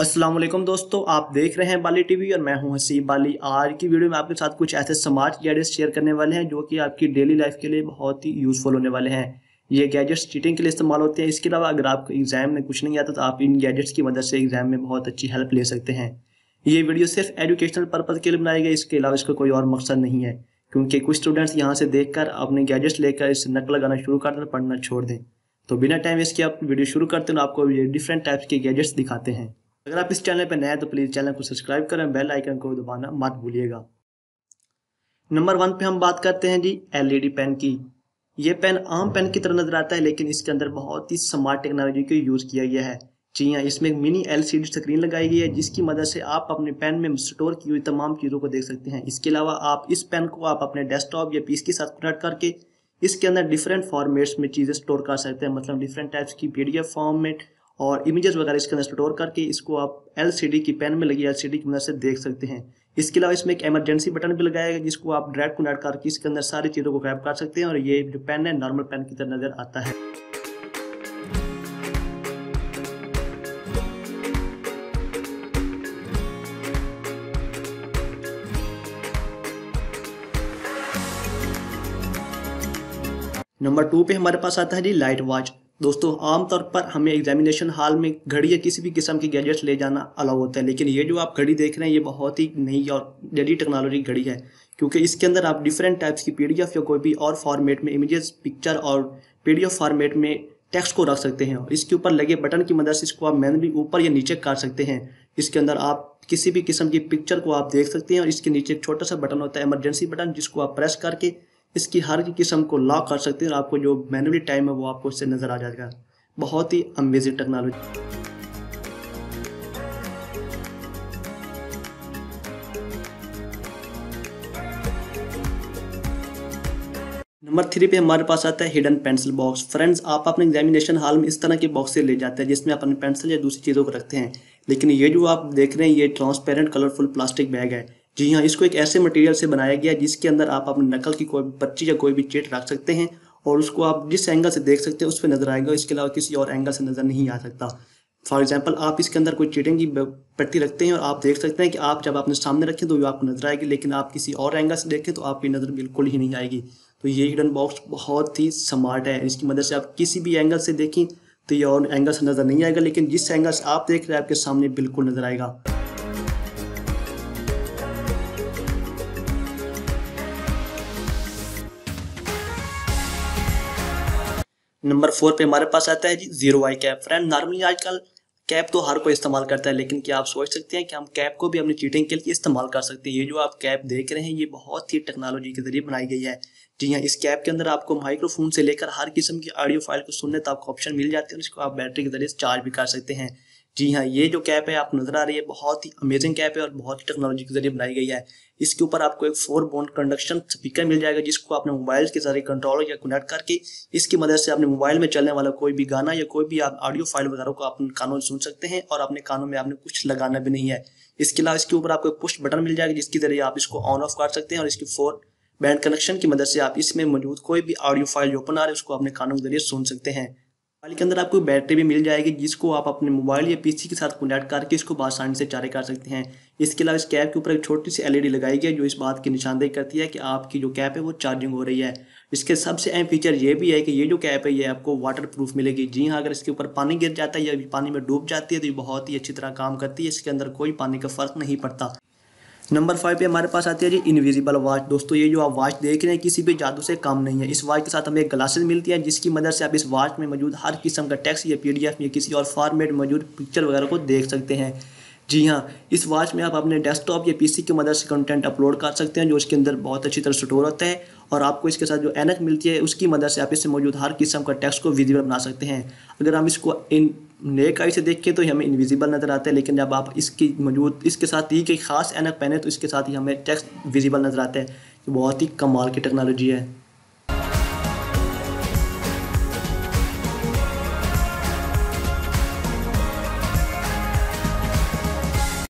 असलम दोस्तों आप देख रहे हैं बाली टीवी और मैं हूं हसीब बाली आज की वीडियो में आपके साथ कुछ ऐसे स्मार्ट गैजेट्स शेयर करने वाले हैं जो कि आपकी डेली लाइफ के लिए बहुत ही यूज़फुल होने वाले हैं ये गैजेट्स चीटिंग के लिए इस्तेमाल होते हैं इसके अलावा अगर आपको एग्ज़ाम में कुछ नहीं आता तो आप इन गैजेट्स की मदद से एग्ज़ाम में बहुत अच्छी हेल्प ले सकते हैं ये वीडियो सिर्फ एजुकेशनल पर्पज़ के लिए बनाई गई इसके अलावा इसका कोई और मकसद नहीं है क्योंकि कुछ स्टूडेंट्स यहाँ से देख कर अपने गैजेट्स लेकर इसे नक लगाना शुरू कर दें पढ़ना छोड़ दें तो बिना टाइम इसके आप वीडियो शुरू करते हैं आपको ये डिफरेंट टाइप्स के गैजेट्स दिखाते हैं अगर आप इस चैनल पर नए हैं तो प्लीज़ चैनल को सब्सक्राइब करें बेल आइकन को दबाना मत भूलिएगा नंबर वन पे हम बात करते हैं जी एलईडी पेन e की ये पेन आम पेन की तरह नजर आता है लेकिन इसके अंदर बहुत ही स्मार्ट टेक्नोलॉजी को यूज़ किया गया है जी हाँ इसमें एक मिनी एलसीडी स्क्रीन लगाई गई है जिसकी मदद से आप अपने पेन में स्टोर की हुई तमाम चीज़ों को देख सकते हैं इसके अलावा आप इस पेन को आप अपने डेस्कटॉप या पीस के साथ कनेक्ट करके इसके अंदर डिफरेंट फॉर्मेट्स में चीज़ें स्टोर कर सकते हैं मतलब डिफरेंट टाइप्स की पी फॉर्मेट और इमेजेस वगैरह इसके अंदर स्टोर करके इसको आप एल की पेन में लगी एल की मदद से देख सकते हैं इसके अलावा इसमें एक इमरजेंसी बटन भी लगाया गया जिसको आप डायरेक्ट कनेक्ट करके इसके अंदर सारी चीज़ों को ग्रैप कर सकते हैं और ये जो पेन है नॉर्मल पेन की तरह नज़र आता है नंबर टू पे हमारे पास आता है जी लाइट वॉच दोस्तों आमतौर पर हमें एग्जामिनेशन हॉल में घड़ी या किसी भी किस्म के गैजेट्स ले जाना अलाउ होता है लेकिन ये जो आप घड़ी देख रहे हैं ये बहुत ही नई और जड़ी टेक्नोलॉजी घड़ी है क्योंकि इसके अंदर आप डिफरेंट टाइप्स की पीडीएफ या कोई भी और फॉर्मेट में इमेजेस पिक्चर और पीडीएफ फॉर्मेट में टेक्स्ट को रख सकते हैं और इसके ऊपर लगे बटन की मदद से इसको आप मैनली ऊपर या नीचे काट सकते हैं इसके अंदर आप किसी भी किस्म की पिक्चर को आप देख सकते हैं और इसके नीचे एक छोटा सा बटन होता है इमरजेंसी बटन जिसको आप प्रेस करके इसकी हर की किस्म को लॉक कर सकते हैं और आपको जो मैनुअली टाइम है वो आपको इससे नज़र आ जाएगा बहुत ही अमेजिंग टेक्नोलॉजी नंबर थ्री पे हमारे पास आता है हिडन पेंसिल बॉक्स फ्रेंड्स आप अपने एग्जामिनेशन हॉल में इस तरह के बॉक्स से ले जाते हैं जिसमें अपने पेंसिल या दूसरी चीज़ों को रखते हैं लेकिन ये जो आप देख रहे हैं ये ट्रांसपेरेंट कलरफुल प्लास्टिक बैग है जी हाँ इसको एक ऐसे मटेरियल से बनाया गया है जिसके अंदर आप अपनी नकल की कोई पर्ची या कोई भी चेट रख सकते हैं और उसको आप जिस एंगल से देख सकते हैं उस पर नज़र आएगा इसके अलावा किसी और एंगल से नज़र नहीं आ सकता फॉर एग्जाम्पल आप इसके अंदर कोई चीटिंग की पट्टी रखते हैं और आप देख सकते हैं कि आप जब आपने सामने रखें तो वो आपको नज़र आएगी लेकिन आप किसी और एंगल से देखें तो आपकी नज़र बिल्कुल ही नहीं आएगी तो ये हिडन बॉक्स बहुत ही स्मार्ट है इसकी मदद से आप किसी भी एंगल से देखें तो ये और एंगल से नज़र नहीं आएगा लेकिन जिस एंगल से आप देख रहे हैं आपके सामने बिल्कुल नज़र आएगा नंबर फोर पे हमारे पास आता है G zero I cap friend normally आजकल कैप तो हर कोई इस्तेमाल करता है लेकिन क्या आप सोच सकते हैं कि हम कैप को भी अपनी चीटिंग के लिए इस्तेमाल कर सकते हैं ये जो आप कैप देख रहे हैं ये बहुत ही टेक्नोलॉजी के जरिए बनाई गई है जी हाँ इस कैप के अंदर आपको माइक्रोफोन से लेकर हर किस्म की ऑडियो फाइल को सुनने तक आपको ऑप्शन मिल जाते हैं इसको आप बैटरी के जरिए चार्ज भी कर सकते हैं जी हाँ ये जो कैप है आप नजर आ रही है बहुत ही अमेजिंग कैप है और बहुत ही टेक्नोलॉजी के जरिए बनाई गई है इसके ऊपर आपको एक फोर बोन कंडक्शन स्पीकर मिल जाएगा जिसको आपने मोबाइल के जरिए कंट्रोल या कनेक्ट करके इसकी मदद से अपने मोबाइल में चलने वाला कोई भी गाना या कोई भी आप ऑडियो फाइल वगैरह को आप कानों में सुन सकते हैं और अपने कानों में आपने कुछ लगाना भी नहीं है इसके अलावा इसके ऊपर आपको एक पुष्ट बटन मिल जाएगा जिसके जरिए आप इसको ऑन ऑफ कर सकते हैं और इसकी फोर बैंड कनेक्शन की मदद से आप इसमें मौजूद कोई भी ऑडियो फाइल जो ओपन आ रहे है उसको अपने कानों के जरिए सुन सकते हैं मोबाइल के अंदर आपको बैटरी भी मिल जाएगी जिसको आप अपने मोबाइल या पीसी के साथ कनेक्ट करके इसको आसानी से चार्ज कर सकते हैं इसके अलावा इस कैप के ऊपर एक छोटी सी एलईडी लगाई गई है जो इस बात की निशानदेही करती है कि आपकी जो कैप है वो चार्जिंग हो रही है इसके सबसे अहम फीचर ये भी है कि ये जो कैप है ये आपको वाटर प्रूफ मिलेगी जी हाँ अगर इसके ऊपर पानी गिर जाता है या पानी में डूब जाती है तो ये बहुत ही अच्छी तरह काम करती है इसके अंदर कोई पानी का फर्क नहीं पड़ता नंबर फाइव पे हमारे पास आती है जी इनविजिबल वॉच दोस्तों ये जो आप वॉच देख रहे हैं किसी भी जादू से कम नहीं है इस वॉच के साथ हमें एक ग्लासेस मिलती है जिसकी मदद से आप इस वॉच में मौजूद हर किस्म का टेक्स्ट या पीडीएफ या किसी और फॉर्मेट मौजूद पिक्चर वगैरह को देख सकते हैं जी हाँ इस वॉच में आप अपने डेस्कटॉप या पीसी की मदद से कंटेंट अपलोड कर सकते हैं जो इसके अंदर बहुत अच्छी तरह स्टोर होता है और आपको इसके साथ जो एनक मिलती है उसकी मदद से आप इससे मौजूद हर किस्म का टेक्स्ट को विजिबल बना सकते हैं अगर हम इसको इन नेक आई से देखें तो हमें इनविजिबल नज़र आता है लेकिन जब आप इसकी मौजूद इसके साथ ही कई खास एनक पहने तो इसके साथ ही हमें टेक्स्ट विजिबल नज़र आता है बहुत ही कमाल की टेक्नोलॉजी है